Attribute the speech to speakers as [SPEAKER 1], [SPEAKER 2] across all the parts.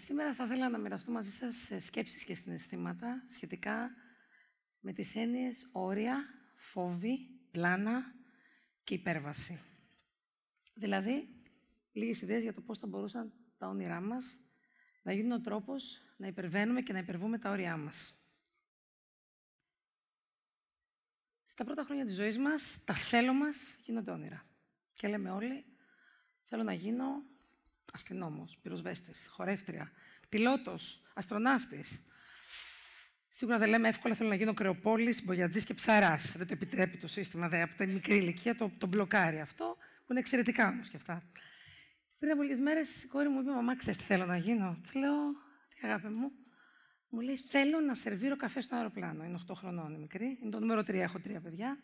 [SPEAKER 1] σήμερα θα ήθελα να μοιραστώ μαζί σας ε, σκέψεις και συναισθήματα σχετικά με τις έννοιες όρια, φόβη, πλάνα και υπέρβαση. Δηλαδή, λίγες ιδέες για το πώς θα μπορούσαν τα όνειρά μας να γίνουν ο τρόπος να υπερβαίνουμε και να υπερβούμε τα όρια μας. Στα πρώτα χρόνια της ζωής μας, τα θέλω μας γίνονται όνειρα. Και λέμε όλοι, θέλω να γίνω αστυνόμος, πυροσβέστης, χορεύτρια, Πιλότος, αστροναύτης. Σίγουρα δεν λέμε εύκολα θέλω να γίνω κρεοπόλης, μπογιατζής και ψαράς, Δεν το επιτρέπει το σύστημα, δε, από τη μικρή ηλικία το, το μπλοκάρει αυτό, που είναι εξαιρετικά όμως και αυτά. Πριν από λίγες μέρες, η κόρη μου είπε, μαμά, ξέρεις τι θέλω να γίνω. Της λέω, τι αγάπη μου. Μου λέει, θέλω να σερβίρω καφέ στο αεροπλάνο. Είναι 8 χρονών η μικρή. Είναι το νούμερο 3, έχω τρία παιδιά.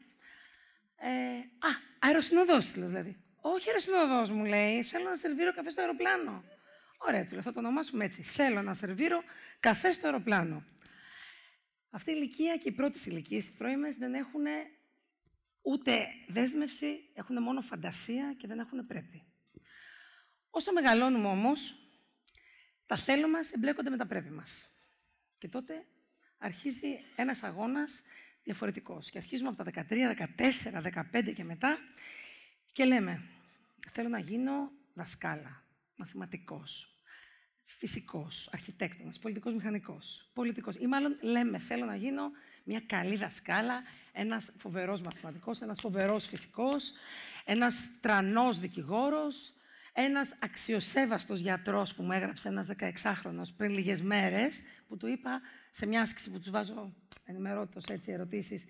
[SPEAKER 1] Ε, α, αεροσυνοδός, δηλαδή. Όχι, ρε συνοδό μου λέει, θέλω να σερβίρω καφέ στο αεροπλάνο. Ωραία, έτσι λέω, θα το ονομάσουμε έτσι. Θέλω να σερβίρω καφέ στο αεροπλάνο. Αυτή η ηλικία και οι πρώτες ηλικίες, οι πρώιμες, δεν έχουν ούτε δέσμευση, έχουν μόνο φαντασία και δεν έχουν πρέπει. Όσο μεγαλώνουμε όμως, τα θέλω μας εμπλέκονται με τα πρέπει μας. Και τότε αρχίζει ένας αγώνας διαφορετικός. Και αρχίζουμε από τα 13, 14, 15 και μετά και λέμε, θέλω να γίνω δασκάλα, μαθηματικός, φυσικός, αρχιτέκτονας, πολιτικός μηχανικός, πολιτικός. Ή μάλλον λέμε, θέλω να γίνω μια καλή δασκάλα, ένας φοβερός μαθηματικός, ένας φοβερός φυσικός, ένας τρανός δικηγόρος, ένας αξιοσέβαστος γιατρός που μου έγραψε ένας 16χρονος πριν λίγες μέρες, που του είπα σε μια άσκηση που τους βάζω ενημερώτητος έτσι ερωτήσεις,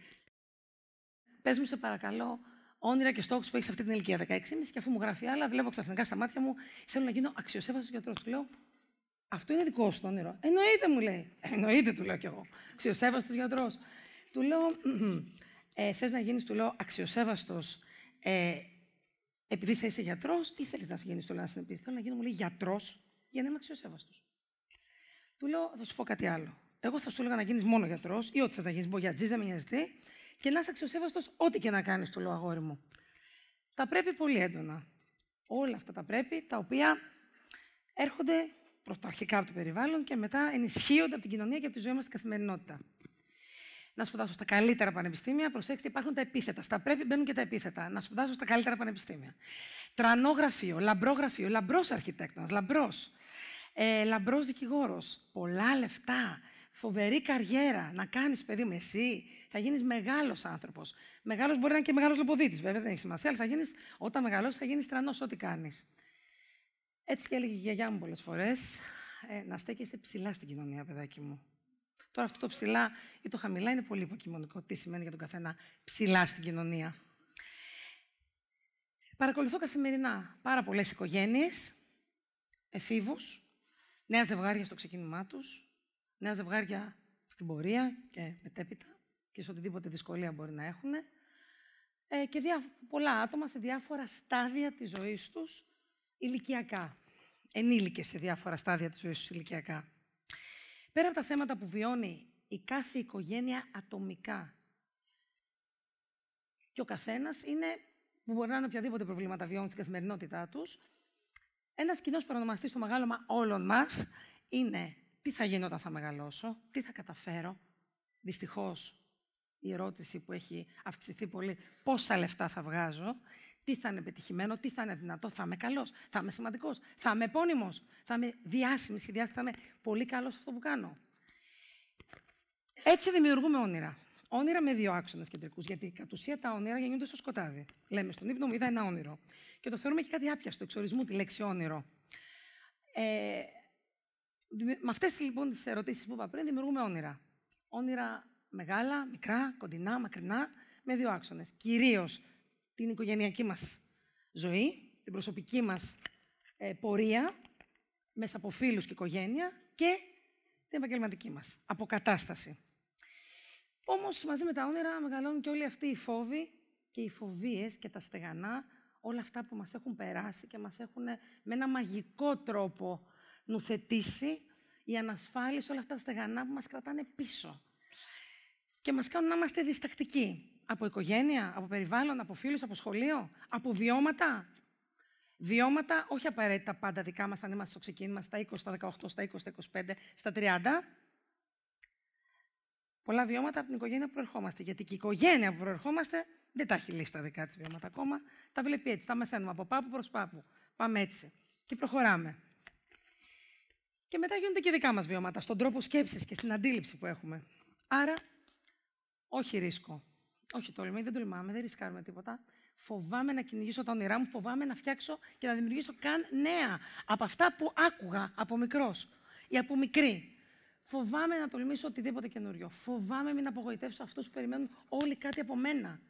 [SPEAKER 1] πες μου σε παρακαλώ όνειρα και στόχους που έχεις αυτή την ηλικία, 16,5 και αφού μου γράφει άλλα, βλέπω ξαφνικά στα μάτια μου, θέλω να γίνω αξιοσέβαστος γιατρός. Του λέω, Αυτό είναι δικό σου το όνειρο. Εννοείται, μου λέει. Εννοείται, του λέω κι εγώ. Αξιοσέβαστος γιατρός. Του λέω, ε, Θες να γίνεις, του λέω, αξιοσέβαστος ε, επειδή θα είσαι γιατρός ή θέλεις να γίνεις, του λέω, να Θέλω να γίνω, μου λέει, γιατρός για να είμαι αξιοσέβαστος. Του λέω, θα σου πω κάτι άλλο. Εγώ θα σου έλεγα να γίνεις μόνο γιατρός ή ό,τι θες να γίνεις, μπογιατζής, δεν με νοιάζει και να είσαι αξιοσέβαστος ό,τι και να κάνεις, του λέω αγόρι μου. Τα πρέπει πολύ έντονα. Όλα αυτά τα πρέπει, τα οποία έρχονται πρωταρχικά από το περιβάλλον και μετά ενισχύονται από την κοινωνία και από τη ζωή μας στην καθημερινότητα. Να σπουδάσω στα καλύτερα πανεπιστήμια, προσέξτε, υπάρχουν τα επίθετα. Στα πρέπει μπαίνουν και τα επίθετα. Να σπουδάσω στα καλύτερα πανεπιστήμια. Τρανό γραφείο, λαμπρό γραφείο, λαμπρός αρχιτέκτονας, λαμπρός. Ε, λαμπρός δικηγόρος, πολλά λεφτά φοβερή καριέρα να κάνεις παιδί με εσύ. Θα γίνεις μεγάλος άνθρωπος. Μεγάλος μπορεί να είναι και μεγάλος λοποδίτης, βέβαια δεν έχει σημασία, αλλά θα γίνεις, όταν μεγαλώσεις θα γίνεις τρανός, ό,τι κάνεις. Έτσι και έλεγε η γιαγιά μου πολλές φορές, «Ε, να στέκεσαι ψηλά στην κοινωνία, παιδάκι μου. Τώρα αυτό το ψηλά ή το χαμηλά είναι πολύ υποκειμονικό. Τι σημαίνει για τον καθένα ψηλά στην κοινωνία. Παρακολουθώ καθημερινά πάρα πολλές οικογένειες, εφήβους, νέα ζευγάρια στο ξεκίνημά τους νέα ζευγάρια στην πορεία και μετέπειτα και σε οτιδήποτε δυσκολία μπορεί να έχουν. Ε, και πολλά άτομα σε διάφορα στάδια της ζωής τους ηλικιακά. Ενήλικες σε διάφορα στάδια της ζωής τους ηλικιακά. Πέρα από τα θέματα που βιώνει η κάθε οικογένεια ατομικά και ο καθένας είναι, που μπορεί να είναι οποιαδήποτε προβλήματα βιώνει στην καθημερινότητά τους, ένας κοινός παρονομαστής στο μεγάλωμα όλων μας είναι τι θα γίνω όταν θα μεγαλώσω, τι θα καταφέρω. Δυστυχώς, η ερώτηση που έχει αυξηθεί πολύ, πόσα λεφτά θα βγάζω, τι θα είναι πετυχημένο, τι θα είναι δυνατό, θα είμαι καλός, θα είμαι σημαντικός. θα είμαι επώνυμος, θα είμαι διάσημη σχεδιάστη, θα είμαι πολύ καλός αυτό που κάνω. Έτσι δημιουργούμε όνειρα. Όνειρα με δύο άξονες κεντρικούς. Γιατί κατ' ουσία τα όνειρα γεννιούνται στο σκοτάδι. Λέμε στον ύπνο μου, είδα ένα όνειρο. Και το θεωρούμε και κάτι άπιαστο, εξορισμού τη λέξη όνειρο. Ε, με αυτές λοιπόν τις ερωτήσεις που είπα πριν, δημιουργούμε όνειρα. Όνειρα μεγάλα, μικρά, κοντινά, μακρινά, με δύο άξονες. Κυρίως την οικογενειακή μας ζωή, την προσωπική μας ε, πορεία μέσα από φίλους και οικογένεια και την επαγγελματική μας αποκατάσταση. Όμως μαζί με τα όνειρα μεγαλώνουν και όλοι αυτοί οι φόβοι και οι φοβίες και τα στεγανά, όλα αυτά που μας έχουν περάσει και μας έχουν ε, με ένα μαγικό τρόπο νουθετήσει η ανασφάλιση, όλα αυτά τα στεγανά που μας κρατάνε πίσω. Και μας κάνουν να είμαστε διστακτικοί. Από οικογένεια, από περιβάλλον, από φίλους, από σχολείο, από βιώματα. Βιώματα, όχι απαραίτητα πάντα δικά μας, αν είμαστε στο ξεκίνημα, στα 20, στα 18, στα 20, στα 25, στα 30. Πολλά βιώματα από την οικογένεια που προερχόμαστε. Γιατί και η οικογένεια που προερχόμαστε δεν τα έχει λύσει τα δικά της βιώματα ακόμα. Τα βλέπει έτσι, τα μεθαίνουμε από πάπου προς πάπου. Πάμε έτσι. Και προχωράμε. Και μετά γίνονται και δικά μας βιώματα, στον τρόπο σκέψης και στην αντίληψη που έχουμε. Άρα, όχι ρίσκο. Όχι τολμη, δεν τολμάμε, δεν ρισκάρουμε τίποτα. Φοβάμαι να κυνηγήσω τα όνειρά μου, φοβάμαι να φτιάξω και να δημιουργήσω καν νέα από αυτά που άκουγα από μικρός ή από μικρή. Φοβάμαι να τολμήσω οτιδήποτε καινούριο. Φοβάμαι μην απογοητεύσω αυτούς που περιμένουν όλοι κάτι από μένα.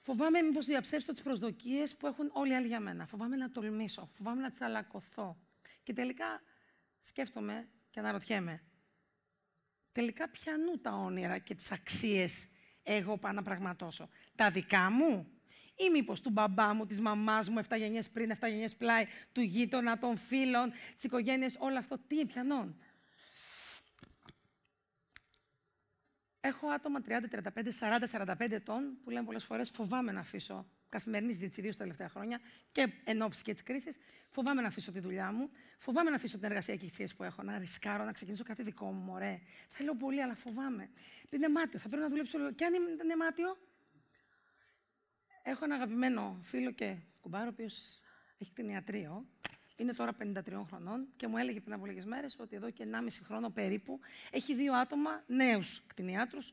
[SPEAKER 1] Φοβάμαι μήπω διαψεύσω τις προσδοκίες που έχουν όλοι οι άλλοι για μένα. Φοβάμαι να τολμήσω. Φοβάμαι να τσαλακωθώ. Και τελικά σκέφτομαι και αναρωτιέμαι, τελικά πιανού τα όνειρα και τις αξίες εγώ πάω να πραγματώσω. Τα δικά μου ή μήπως του μπαμπά μου, της μαμάς μου, 7 γενιές πριν, 7 γενιές πλάι, του γείτονα, των φίλων, της οικογένειας, όλο αυτό. Τι πιανών. Έχω άτομα 30, 35, 40, 45 ετών που λένε πολλές φορές φοβάμαι να αφήσω καθημερινής συζήτηση, ιδίως τα τελευταία χρόνια και εν ώψη και της κρίσης. Φοβάμαι να αφήσω τη δουλειά μου, φοβάμαι να αφήσω την εργασιακή σχέση που έχω, να ρισκάρω, να ξεκινήσω κάτι δικό μου, μωρέ. Θέλω πολύ, αλλά φοβάμαι. Είναι μάτιο, θα πρέπει να δουλέψω λίγο. Και αν είναι μάτιο, έχω ένα αγαπημένο φίλο και κουμπάρο, ο οποίος έχει κτηνιατρίο. Είναι τώρα 53 χρονών και μου έλεγε πριν από λίγες μέρες ότι εδώ και 1,5 χρόνο περίπου έχει δύο άτομα νέους κτηνιάτρους, 29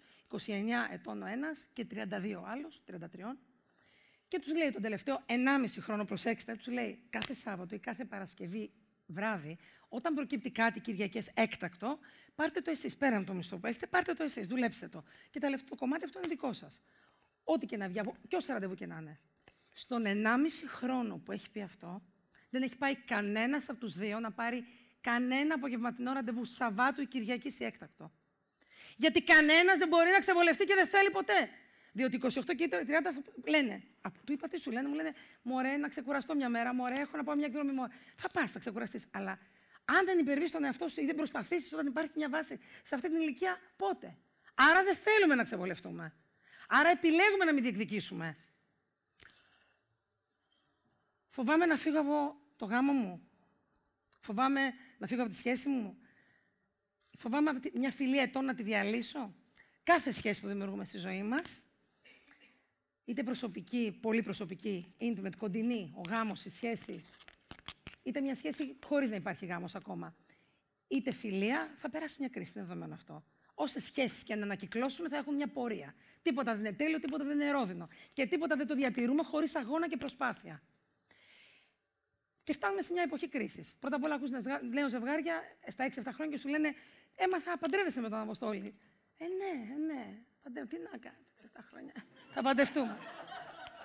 [SPEAKER 1] ετών ο ένας και 32 άλλου, 33 και τους λέει τον τελευταίο 1,5 χρόνο, προσέξτε, τους λέει κάθε Σάββατο ή κάθε Παρασκευή βράδυ, όταν προκύπτει κάτι Κυριακές έκτακτο, πάρτε το εσείς πέρα από το μισθό που έχετε, πάρτε το εσείς, δουλέψτε το. Και τα λεφτά, το κομμάτι αυτό είναι δικό σας. Ό,τι και να βγει, ποιο ραντεβού και να είναι. Στον 1,5 χρόνο που έχει πει αυτό, δεν έχει πάει κανένας από τους δύο να πάρει κανένα απογευματινό ραντεβού Σαββάτου ή Κυριακής ή έκτακτο. Γιατί κανένας δεν μπορεί να ξεβολευτεί και δεν θέλει ποτέ. Διότι 28 και 30 λένε, από του είπα τι σου λένε, μου λένε Μωρέ, να ξεκουραστώ μια μέρα, Μωρέ, έχω να πάω μια εκδρομή. Μωρέ. Θα πας, θα ξεκουραστείς. Αλλά αν δεν υπερβείς τον εαυτό σου ή δεν προσπαθήσεις όταν υπάρχει μια βάση σε αυτή την ηλικία, πότε. Άρα δεν θέλουμε να ξεβολευτούμε. Άρα επιλέγουμε να μην διεκδικήσουμε. Φοβάμαι να φύγω από το γάμο μου. Φοβάμαι να φύγω από τη σχέση μου. Φοβάμαι μια φιλία ετών να τη διαλύσω. Κάθε σχέση που δημιουργούμε στη ζωή μας είτε προσωπική, πολύ προσωπική, intimate, κοντινή, ο γάμος, η σχέση, είτε μια σχέση χωρίς να υπάρχει γάμος ακόμα, είτε φιλία, θα περάσει μια κρίση, είναι δεδομένο αυτό. Όσε σχέσεις και να ανακυκλώσουμε θα έχουν μια πορεία. Τίποτα δεν είναι τέλειο, τίποτα δεν είναι ερώδυνο. Και τίποτα δεν το διατηρούμε χωρίς αγώνα και προσπάθεια. Και φτάνουμε σε μια εποχή κρίσης. Πρώτα απ' όλα, ακούς νέο ζευγάρια ε, στα 6-7 χρόνια και σου λένε Έμαθα, «Ε, παντρεύεσαι με τον Αποστόλη. Ε, ναι, ε, ναι, παντρεύεσαι. Τι να κάνεις 7 χρόνια. Θα παντευτούμε.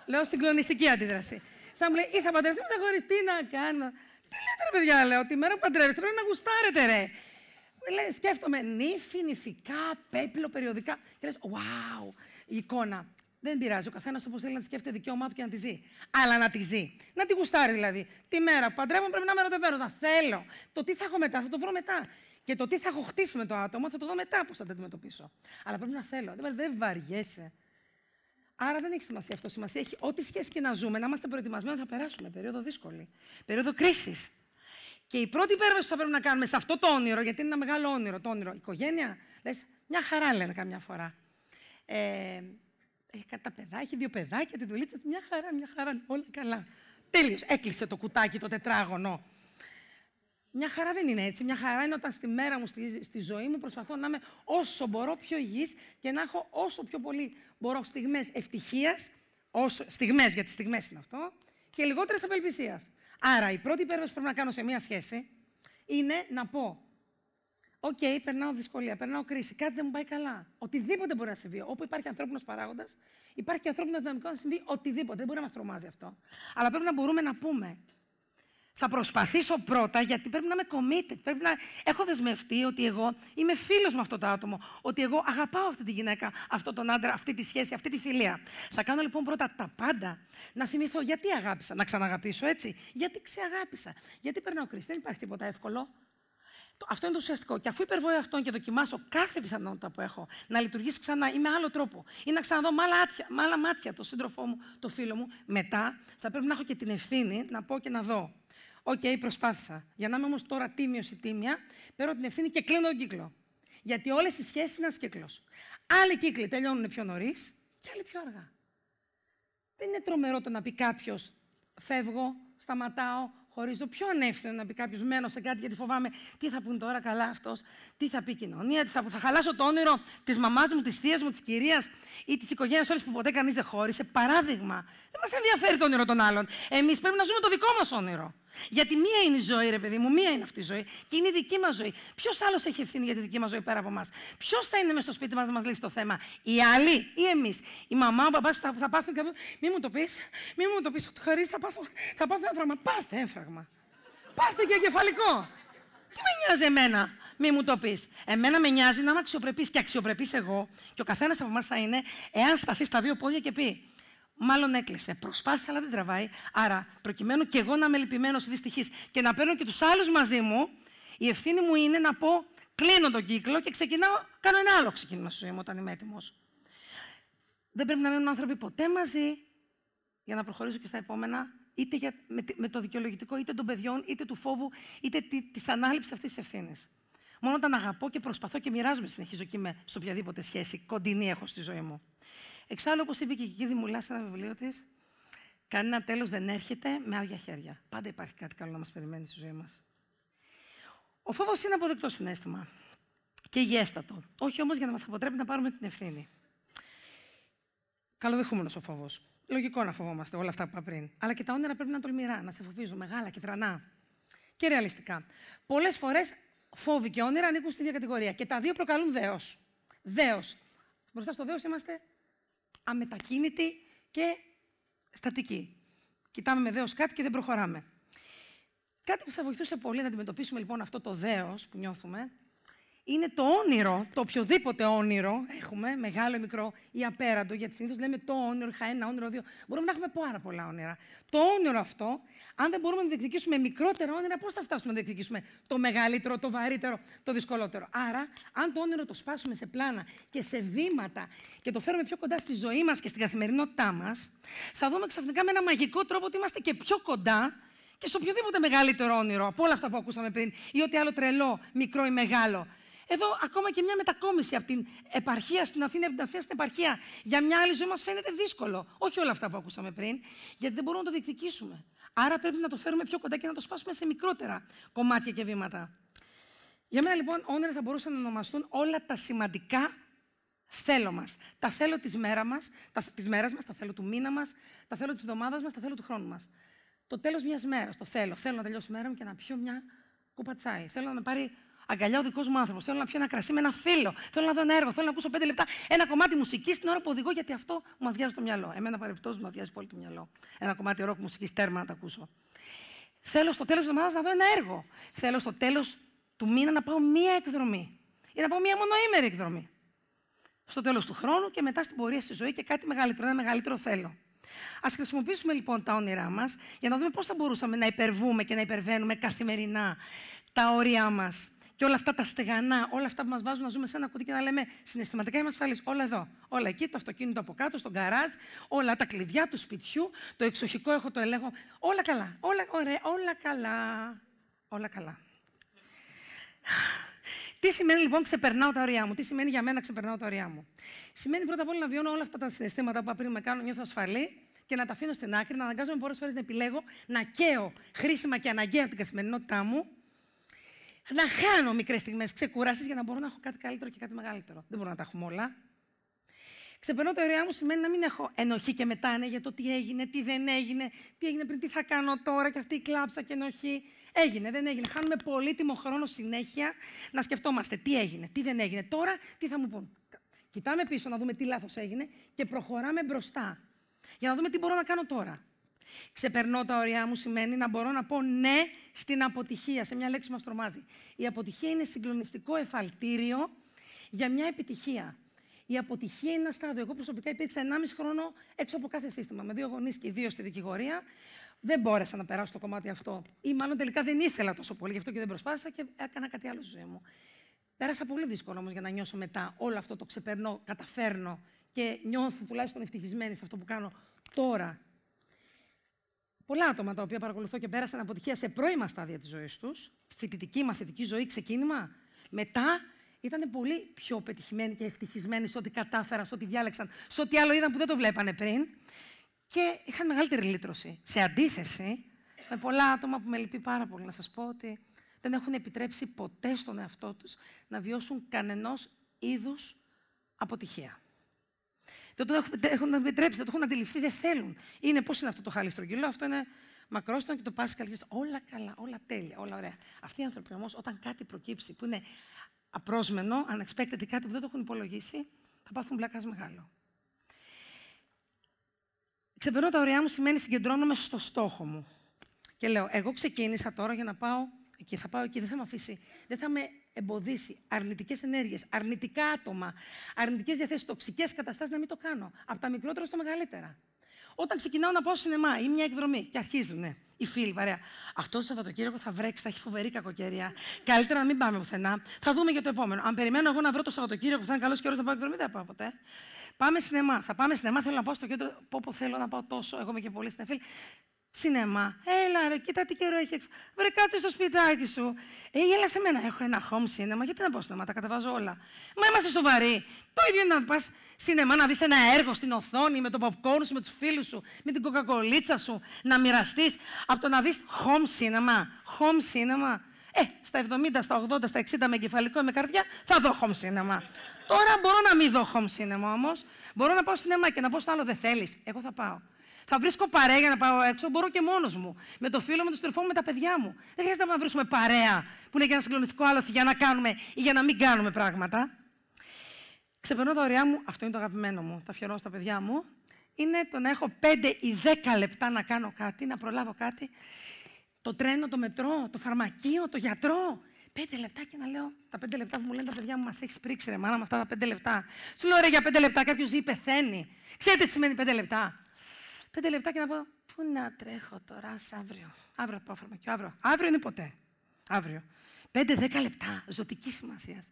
[SPEAKER 1] λέω συγκλονιστική αντίδραση. Θα μου λέει, ή θα παντρευτούμε, θα τι να κάνω. Τι λέτε ρε παιδιά, λέω, τη μέρα που παντρεύεστε πρέπει να γουστάρετε ρε. Λέει, σκέφτομαι νύφη, νυφικά, πέπλο, περιοδικά. Και λες, wow, η εικόνα. Δεν πειράζει, ο καθένας όπως θέλει να τη σκέφτεται δικαίωμά του και να τη ζει. Αλλά να τη ζει. Να τη γουστάρει δηλαδή. Τη μέρα που παντρεύω πρέπει να με ρωτεύω. θέλω. Το τι θα έχω μετά, θα το βρω μετά. Και το τι θα έχω χτίσει με το άτομο, θα το δω μετά πώς θα το αντιμετωπίσω. Αλλά πρέπει να θέλω. Δεν βαριέσαι. Άρα δεν έχει σημασία αυτό. Σημασία έχει ό,τι σχέση και να ζούμε, να είμαστε προετοιμασμένοι, θα περάσουμε. Περίοδο δύσκολη. Περίοδο κρίσης. Και η πρώτη υπέρβαση που θα πρέπει να κάνουμε σε αυτό το όνειρο, γιατί είναι ένα μεγάλο όνειρο, το όνειρο οικογένεια, λες, μια χαρά λένε καμιά φορά. Ε, έχει κατά παιδάκι, δύο παιδάκια, τη δουλειά, μια χαρά, μια χαρά, όλα καλά. Τέλειω. Έκλεισε το κουτάκι, το τετράγωνο. Μια χαρά δεν είναι έτσι. Μια χαρά είναι όταν στη μέρα μου, στη, ζωή μου, προσπαθώ να είμαι όσο μπορώ πιο υγιής και να έχω όσο πιο πολύ μπορώ στιγμές ευτυχίας, όσο, στιγμές, γιατί στιγμές είναι αυτό, και λιγότερες απελπισίας. Άρα, η πρώτη υπέρβαση που πρέπει να κάνω σε μία σχέση είναι να πω Οκ, okay, περνάω δυσκολία, περνάω κρίση, κάτι δεν μου πάει καλά. Οτιδήποτε μπορεί να συμβεί. Όπου υπάρχει ανθρώπινος παράγοντας, υπάρχει και ανθρώπινο δυναμικό να συμβεί οτιδήποτε. Δεν μπορεί να μας τρομάζει αυτό. Αλλά πρέπει να μπορούμε να πούμε θα προσπαθήσω πρώτα, γιατί πρέπει να είμαι committed. Πρέπει να έχω δεσμευτεί ότι εγώ είμαι φίλος με αυτό το άτομο. Ότι εγώ αγαπάω αυτή τη γυναίκα, αυτόν τον άντρα, αυτή τη σχέση, αυτή τη φιλία. Θα κάνω λοιπόν πρώτα τα πάντα να θυμηθώ γιατί αγάπησα, να ξαναγαπήσω έτσι. Γιατί ξεαγάπησα. Γιατί περνάω κρίση. Δεν υπάρχει τίποτα εύκολο. Αυτό είναι το ουσιαστικό. Και αφού υπερβώ αυτόν και δοκιμάσω κάθε πιθανότητα που έχω να λειτουργήσει ξανά ή με άλλο τρόπο ή να ξαναδώ με άλλα, άτια, με άλλα μάτια τον σύντροφό μου, το φίλο μου, μετά θα πρέπει να έχω και την ευθύνη να πω και να δω. Οκ, okay, προσπάθησα. Για να είμαι όμως τώρα τίμιος ή τίμια, παίρνω την ευθύνη και κλείνω τον κύκλο. Γιατί όλες οι σχέσεις είναι ένας κύκλος. Άλλοι κύκλοι τελειώνουν πιο νωρίς και άλλοι πιο αργά. Δεν είναι τρομερό το να πει κάποιος Φεύγω, σταματάω, Ορίζω Πιο ανεύθυνο να πει κάποιος μένω σε κάτι, γιατί φοβάμαι τι θα πούν τώρα καλά αυτός, τι θα πει η κοινωνία, τι θα, θα χαλάσω το όνειρο της μαμάς μου, της θείας μου, της κυρίας ή της οικογένειας όλη που ποτέ κανείς δεν χώρισε. Παράδειγμα, δεν μας ενδιαφέρει το όνειρο των άλλων. Εμείς πρέπει να ζούμε το δικό μας όνειρο. Γιατί μία είναι η ζωή, ρε παιδί μου, μία είναι αυτή η ζωή και είναι η δική μας ζωή. Ποιος άλλος έχει ευθύνη για τη δική μας ζωή πέρα από εμάς. Ποιος θα είναι με στο σπίτι μας να μας λύσει το θέμα, οι άλλοι ή εμείς. Η μαμά, ο παπάς θα, θα πάθουν Μη μου το πεις, μη μου το πεις, χωρί θα πάθω, θα πάθω Πάθε πράγμα. Πάθηκε και εγκεφαλικό. Τι με νοιάζει εμένα, μη μου το πεις. Εμένα με νοιάζει να είμαι αξιοπρεπής και αξιοπρεπής εγώ, και ο καθένας από εμάς θα είναι, εάν σταθεί στα δύο πόδια και πει. Μάλλον έκλεισε. Προσπάθησε, αλλά δεν τραβάει. Άρα, προκειμένου και εγώ να είμαι λυπημένος ή δυστυχής και να παίρνω και τους άλλους μαζί μου, η ευθύνη μου είναι να πω: Κλείνω τον κύκλο και ξεκινάω. Κάνω ένα άλλο ξεκίνημα στη ζωή μου όταν είμαι έτοιμος. Δεν πρέπει να μείνουν άνθρωποι ποτέ μαζί για να προχωρήσω και στα επόμενα είτε για, με, με το δικαιολογητικό είτε των παιδιών, είτε του φόβου, είτε τη ανάληψης αυτής της ευθύνης. Μόνο όταν αγαπώ και προσπαθώ και μοιράζομαι, συνεχίζω και είμαι σε οποιαδήποτε σχέση κοντινή έχω στη ζωή μου. Εξάλλου, όπως είπε και η Κίδη Μουλά σε ένα βιβλίο της, κανένα τέλος δεν έρχεται με άδεια χέρια. Πάντα υπάρχει κάτι καλό να μας περιμένει στη ζωή μας. Ο φόβος είναι αποδεκτό συνέστημα και υγιέστατο. Όχι όμως για να μας αποτρέπει να πάρουμε την ευθύνη. Καλοδεχούμενος ο φόβος. Λογικό να φοβόμαστε όλα αυτά που είπα πριν. Αλλά και τα όνειρα πρέπει να τολμηρά, να σε φοβίζουν μεγάλα και τρανά. Και ρεαλιστικά. Πολλές φορές φόβοι και όνειρα ανήκουν στην ίδια κατηγορία. Και τα δύο προκαλούν δέος. Δέος. Μπροστά στο δέος είμαστε αμετακίνητοι και στατικοί. Κοιτάμε με δέος κάτι και δεν προχωράμε. Κάτι που θα βοηθούσε πολύ να αντιμετωπίσουμε λοιπόν αυτό το δέος που νιώθουμε είναι το όνειρο, το οποιοδήποτε όνειρο έχουμε, μεγάλο ή μικρό ή απέραντο, γιατί συνήθως λέμε το όνειρο, είχα ένα όνειρο, δύο. Μπορούμε να έχουμε πάρα πολλά όνειρα. Το όνειρο αυτό, αν δεν μπορούμε να διεκδικήσουμε μικρότερα όνειρα, πώς θα φτάσουμε να διεκδικήσουμε το μεγαλύτερο, το βαρύτερο, το δυσκολότερο. Άρα, αν το όνειρο το σπάσουμε σε πλάνα και σε βήματα και το φέρουμε πιο κοντά στη ζωή μας και στην καθημερινότητά μας, θα δούμε ξαφνικά με ένα μαγικό τρόπο ότι είμαστε και πιο κοντά και σε οποιοδήποτε μεγαλύτερο όνειρο από όλα αυτά που ακούσαμε πριν, ή ό,τι άλλο τρελό, μικρό ή μεγάλο εδώ ακόμα και μια μετακόμιση από την επαρχία στην Αθήνα, από την Αθήνα στην επαρχία, για μια άλλη ζωή μας φαίνεται δύσκολο. Όχι όλα αυτά που ακούσαμε πριν, γιατί δεν μπορούμε να το διεκδικήσουμε. Άρα πρέπει να το φέρουμε πιο κοντά και να το σπάσουμε σε μικρότερα κομμάτια και βήματα. Για μένα λοιπόν, όνειρα θα μπορούσαν να ονομαστούν όλα τα σημαντικά θέλω μας. Τα θέλω της μέρα μας, τα, της μέρας μας, τα θέλω του μήνα μας, τα θέλω της εβδομάδας μας, τα θέλω του χρόνου μας. Το τέλος μιας μέρας, το θέλω. Θέλω να τελειώσει η μέρα μου και να πιω μια κούπα τσάι. Θέλω να πάρει αγκαλιά ο δικό μου άνθρωπο. Θέλω να πιω ένα κρασί με ένα φίλο. Θέλω να δω ένα έργο. Θέλω να ακούσω πέντε λεπτά ένα κομμάτι μουσικής την ώρα που οδηγώ, γιατί αυτό μου αδειάζει το μυαλό. Εμένα παρεμπιπτόντως μου αδειάζει πολύ το μυαλό. Ένα κομμάτι ροκ μουσικής τέρμα να τα ακούσω. Θέλω στο τέλος της εβδομάδας να δω ένα έργο. Θέλω στο τέλος του μήνα να πάω μία εκδρομή. Ή να πάω μία μονοήμερη εκδρομή. Στο τέλος του χρόνου και μετά στην πορεία στη ζωή και κάτι μεγαλύτερο, ένα μεγαλύτερο θέλω. Ας χρησιμοποιήσουμε λοιπόν τα όνειρά μας για να δούμε πώς θα μπορούσαμε να υπερβούμε και να υπερβαίνουμε καθημερινά τα όρια μας και όλα αυτά τα στεγανά, όλα αυτά που μας βάζουν να ζούμε σε ένα κουτί και να λέμε συναισθηματικά είμαστε ασφαλεί. Όλα εδώ. Όλα εκεί, το αυτοκίνητο από κάτω, στον καράζ, όλα τα κλειδιά του σπιτιού, το εξοχικό έχω το ελέγχο. Όλα καλά. Όλα, ωραία, όλα καλά. Όλα καλά. Τι σημαίνει λοιπόν ξεπερνάω τα ωριά μου, τι σημαίνει για μένα ξεπερνάω τα ωριά μου. Σημαίνει πρώτα απ' όλα να βιώνω όλα αυτά τα συναισθήματα που πριν με κάνω, νιώθω ασφαλή και να τα αφήνω στην άκρη, να αναγκάζομαι πολλές φορές να επιλέγω να καίω χρήσιμα και αναγκαία την καθημερινότητά μου να χάνω μικρές στιγμές ξεκουράσει για να μπορώ να έχω κάτι καλύτερο και κάτι μεγαλύτερο. Δεν μπορώ να τα έχουμε όλα. Ξεπερνώ τα ωριά μου σημαίνει να μην έχω ενοχή και μετάνε ναι, για το τι έγινε, τι δεν έγινε, τι έγινε πριν, τι θα κάνω τώρα και αυτή η κλάψα και ενοχή. Έγινε, δεν έγινε. Χάνουμε πολύτιμο χρόνο συνέχεια να σκεφτόμαστε τι έγινε, τι δεν έγινε. Τώρα τι θα μου πούν. Κοιτάμε πίσω να δούμε τι λάθος έγινε και προχωράμε μπροστά. Για να δούμε τι μπορώ να κάνω τώρα. Ξεπερνώ τα ωριά μου σημαίνει να μπορώ να πω ναι στην αποτυχία. Σε μια λέξη μας τρομάζει. Η αποτυχία είναι συγκλονιστικό εφαλτήριο για μια επιτυχία. Η αποτυχία είναι ένα στάδιο. Εγώ προσωπικά υπήρξα 1,5 χρόνο έξω από κάθε σύστημα, με δύο γονείς και δύο στη δικηγορία. Δεν μπόρεσα να περάσω το κομμάτι αυτό. Ή μάλλον τελικά δεν ήθελα τόσο πολύ, γι' αυτό και δεν προσπάθησα και έκανα κάτι άλλο στη ζωή μου. Πέρασα πολύ δύσκολο όμως για να νιώσω μετά όλο αυτό το ξεπερνώ, καταφέρνω και νιώθω τουλάχιστον ευτυχισμένη σε αυτό που κάνω τώρα πολλά άτομα τα οποία παρακολουθώ και πέρασαν αποτυχία σε πρώιμα στάδια της ζωής τους, φοιτητική, μαθητική ζωή, ξεκίνημα. Μετά ήταν πολύ πιο πετυχημένοι και ευτυχισμένοι σε ό,τι κατάφεραν, σε ό,τι διάλεξαν, σε ό,τι άλλο είδαν που δεν το βλέπανε πριν. Και είχαν μεγαλύτερη λύτρωση. Σε αντίθεση με πολλά άτομα που με λυπεί πάρα πολύ να σας πω ότι δεν έχουν επιτρέψει ποτέ στον εαυτό τους να βιώσουν κανενός είδους αποτυχία. Δεν το έχουν, επιτρέψει, δεν το έχουν αντιληφθεί, δεν θέλουν. Είναι πώς είναι αυτό το χάλι στρογγυλό, αυτό είναι μακρόστον και το πάσκαλ. Όλα καλά, όλα τέλεια, όλα ωραία. Αυτοί οι άνθρωποι όμως, όταν κάτι προκύψει που είναι απρόσμενο, unexpected, κάτι που δεν το έχουν υπολογίσει, θα πάθουν μπλακά μεγάλο. Ξεπερνώ τα ωριά μου σημαίνει συγκεντρώνομαι στο στόχο μου. Και λέω, εγώ ξεκίνησα τώρα για να πάω εκεί. Θα πάω εκεί, δεν θα με αφήσει. Δεν θα με εμποδίσει αρνητικές ενέργειες, αρνητικά άτομα, αρνητικές διαθέσεις, τοξικές καταστάσεις να μην το κάνω. Από τα μικρότερα στο μεγαλύτερα. Όταν ξεκινάω να πάω σινεμά ή μια εκδρομή και αρχίζουν ναι, οι φίλοι παρέα. Αυτό το Σαββατοκύριακο θα βρέξει, θα έχει φοβερή κακοκαιρία. Καλύτερα να μην πάμε πουθενά. Θα δούμε για το επόμενο. Αν περιμένω εγώ να βρω το Σαββατοκύριακο που θα είναι καλός καιρός να πάω εκδρομή, δεν πάω ποτέ. Πάμε σινεμά. Θα πάμε σινεμά. Θέλω να πάω στο κέντρο. Πω, θέλω να πάω τόσο. Εγώ είμαι και πολύ στην σινεμά. Έλα, ρε, κοίτα τι καιρό έχει. Βρε, κάτσε στο σπιτάκι σου. Ε, έλα σε μένα. Έχω ένα home cinema. Γιατί να πω σινεμά, τα καταβάζω όλα. Μα είμαστε σοβαροί. Το ίδιο είναι να πας σινεμά, να δεις ένα έργο στην οθόνη με το popcorn σου, με τους φίλους σου, με την κοκακολίτσα σου, να μοιραστείς. Από το να δεις home cinema. Home cinema. Ε, στα 70, στα 80, στα 60 με εγκεφαλικό, με καρδιά, θα δω home cinema. Τώρα μπορώ να μην δω home cinema όμως. Μπορώ να πάω σινεμά και να πω στον άλλο δεν θέλεις. Εγώ θα πάω. Θα βρίσκω παρέα για να πάω έξω, μπορώ και μόνος μου. Με το φίλο μου, τον στριφό μου, με τα παιδιά μου. Δεν χρειάζεται να βρίσκουμε παρέα που είναι για ένα συγκλονιστικό άλοθη για να κάνουμε ή για να μην κάνουμε πράγματα. Ξεπερνώ τα ωριά μου, αυτό είναι το αγαπημένο μου, τα αφιερώνω στα παιδιά μου. Είναι το να έχω 5 ή 10 λεπτά να κάνω κάτι, να προλάβω κάτι. Το τρένο, το μετρό, το φαρμακείο, το γιατρό. Πέντε λεπτά και να λέω τα πέντε λεπτά που μου λένε τα παιδιά μου, μας έχεις πρίξει ρε μάνα με αυτά τα πέντε λεπτά. Σου λέω ρε για πέντε λεπτά κάποιος ζει πεθαίνει. Ξέρετε τι σημαίνει πέντε λεπτά πέντε λεπτά και να πω πού να τρέχω τώρα σ' αύριο. Αύριο απόφερμα και αύριο. Αύριο είναι ποτέ. Αύριο. Πέντε-δέκα λεπτά ζωτικής σημασίας.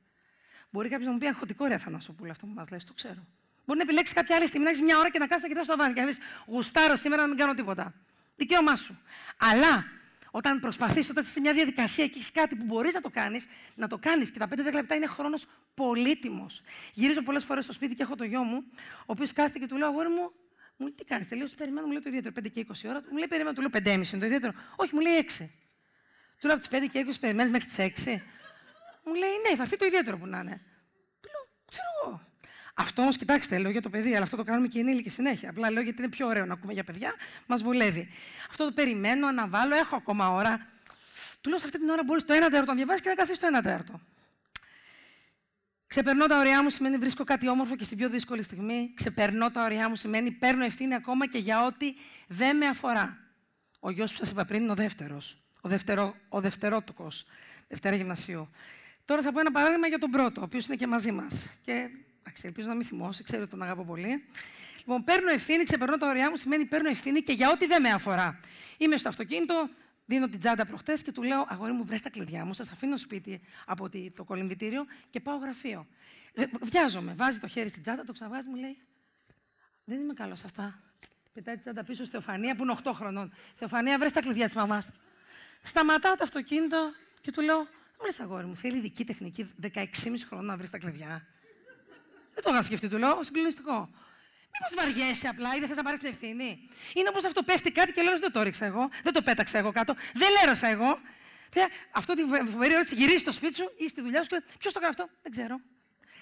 [SPEAKER 1] Μπορεί κάποιος να μου πει αγχωτικό ρε Θανασοπούλα αυτό που μας λες, το ξέρω. Μπορεί να επιλέξεις κάποια άλλη στιγμή να έχεις μια ώρα και να κάτσει να κοιτά στο βάνη και να πεις Γουστάρω σήμερα να μην κάνω τίποτα. Δικαίωμά σου. Αλλά όταν προσπαθείς, όταν είσαι σε μια διαδικασία και έχεις κάτι που μπορείς να το κάνεις, να το κάνεις και τα 5-10 λεπτά είναι χρόνος πολύτιμος. Γυρίζω πολλές φορές στο σπίτι και έχω το γιο μου, ο οποίος κάθεται και του λέω: Αγόρι μου, μου λέει τι κάνεις, τελείωσε. Περιμένω, μου λέει το ιδιαίτερο 5 και 20 ώρα. Μου λέει περιμένω, του λέω 5,5 είναι το ιδιαίτερο. Όχι, μου λέει 6. Του λέω από τις 5 και 20 περιμένεις μέχρι τις 6. Μου λέει ναι, θα φύγει το ιδιαίτερο που να είναι. Του λέω, ξέρω εγώ. Αυτό όμως, κοιτάξτε, λέω για το παιδί, αλλά αυτό το κάνουμε και οι ενήλικοι συνέχεια. Απλά λέω γιατί είναι πιο ωραίο να ακούμε για παιδιά, μας βολεύει. Αυτό το περιμένω, αναβάλω, έχω ακόμα ώρα. Του λέω σε αυτή την ώρα μπορείς το ένα τέταρτο να διαβάσεις και να καθίσεις το ένα τέταρτο. Ξεπερνώ τα ωριά μου σημαίνει βρίσκω κάτι όμορφο και στην πιο δύσκολη στιγμή. Ξεπερνώ τα ωριά μου σημαίνει παίρνω ευθύνη ακόμα και για ό,τι δεν με αφορά. Ο γιος που σας είπα πριν είναι ο δεύτερος. Ο, δευτερό, ο δευτερότοκος. Δευτέρα γυμνασίου. Τώρα θα πω ένα παράδειγμα για τον πρώτο, ο οποίος είναι και μαζί μας. Και εντάξει, ελπίζω να μην θυμώσει, ξέρω ότι τον αγαπώ πολύ. Λοιπόν, παίρνω ευθύνη, ξεπερνώ τα ωριά μου, σημαίνει παίρνω ευθύνη και για ό,τι δεν με αφορά. Είμαι στο αυτοκίνητο, Δίνω την τσάντα προχτές και του λέω: Αγόρι μου, βρες τα κλειδιά μου, σας αφήνω σπίτι από το κολυμβητήριο και πάω γραφείο. Ε, βιάζομαι, βάζει το χέρι στην τσάντα, το ξαναβγάζει, μου λέει: Δεν είμαι καλός σε αυτά. Πετάει την τσάντα πίσω στη Θεοφανία που είναι 8 χρονών. Θεοφανία, βρες τα κλειδιά της μαμάς. Σταματάω το αυτοκίνητο και του λέω: Μου λες, αγόρι μου, θέλει ειδική τεχνική 16,5 χρονών να βρεις τα κλειδιά. Δεν το είχα σκεφτεί, του λέω: Συγκλονιστικό. Μήπως βαριέσαι απλά ή δεν θες να πάρεις την ευθύνη. Είναι όπως αυτό πέφτει κάτι και λέω δεν το ρίξα εγώ, δεν το πέταξα εγώ κάτω, δεν λέρωσα εγώ. Αυτό τη φοβερή ερώτηση γυρίζει στο σπίτι σου ή στη δουλειά σου και Ποιος το κάνει αυτό, δεν ξέρω.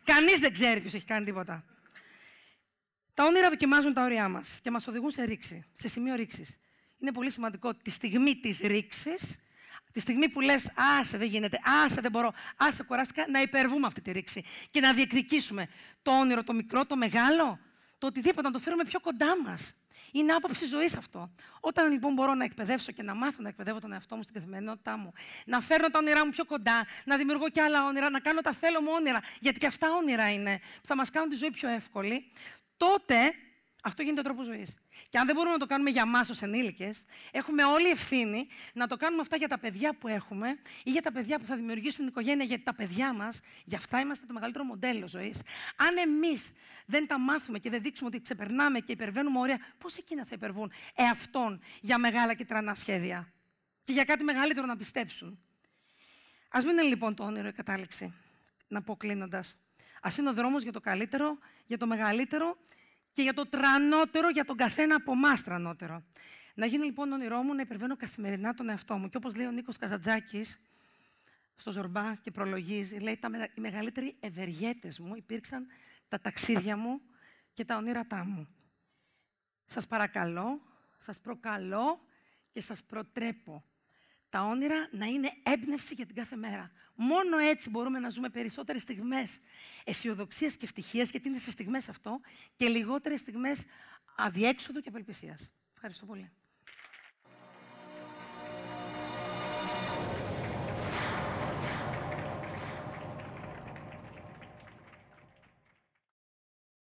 [SPEAKER 1] Κανεί δεν ξέρει ποιος έχει κάνει τίποτα. Τα όνειρα δοκιμάζουν τα όρια μας και μας οδηγούν σε ρήξη, σε σημείο ρήξης. Είναι πολύ σημαντικό τη στιγμή της ρήξης, τη στιγμή που λες, άσε δεν γίνεται, άσε δεν μπορώ, άσε κουράστηκα, να υπερβούμε αυτή τη ρήξη και να διεκδικήσουμε το όνειρο, το μικρό, το μεγάλο, το οτιδήποτε, να το φέρουμε πιο κοντά μας. Είναι άποψη ζωής αυτό. Όταν λοιπόν μπορώ να εκπαιδεύσω και να μάθω να εκπαιδεύω τον εαυτό μου στην καθημερινότητά μου, να φέρνω τα όνειρά μου πιο κοντά, να δημιουργώ και άλλα όνειρα, να κάνω τα θέλω μου όνειρα, γιατί και αυτά όνειρα είναι, που θα μας κάνουν τη ζωή πιο εύκολη, τότε αυτό γίνεται ο τρόπος ζωής. Και αν δεν μπορούμε να το κάνουμε για εμά ως ενήλικες, έχουμε όλη ευθύνη να το κάνουμε αυτά για τα παιδιά που έχουμε ή για τα παιδιά που θα δημιουργήσουν την οικογένεια, γιατί τα παιδιά μας, για αυτά είμαστε το μεγαλύτερο μοντέλο ζωής. Αν εμείς δεν τα μάθουμε και δεν δείξουμε ότι ξεπερνάμε και υπερβαίνουμε όρια, πώς εκείνα θα υπερβούν εαυτόν για μεγάλα και τρανά σχέδια και για κάτι μεγαλύτερο να πιστέψουν. Ας μην είναι λοιπόν το όνειρο η κατάληξη, να πω κλείνοντας. Ας είναι ο δρόμος για το καλύτερο, για το μεγαλύτερο και για το τρανότερο για τον καθένα από εμάς τρανότερο. Να γίνει λοιπόν όνειρό μου να υπερβαίνω καθημερινά τον εαυτό μου. Και όπως λέει ο Νίκος Καζατζάκης στο Ζορμπά και προλογίζει, λέει: τα Οι μεγαλύτεροι ευεργέτες μου υπήρξαν τα ταξίδια μου και τα ονείρατά μου. Σας παρακαλώ, σας προκαλώ και σας προτρέπω τα όνειρα να είναι έμπνευση για την κάθε μέρα. Μόνο έτσι μπορούμε να ζούμε περισσότερες στιγμές αισιοδοξίας και ευτυχίας, γιατί είναι σε στιγμές αυτό, και λιγότερες στιγμές αδιέξοδου και απελπισίας. Ευχαριστώ πολύ.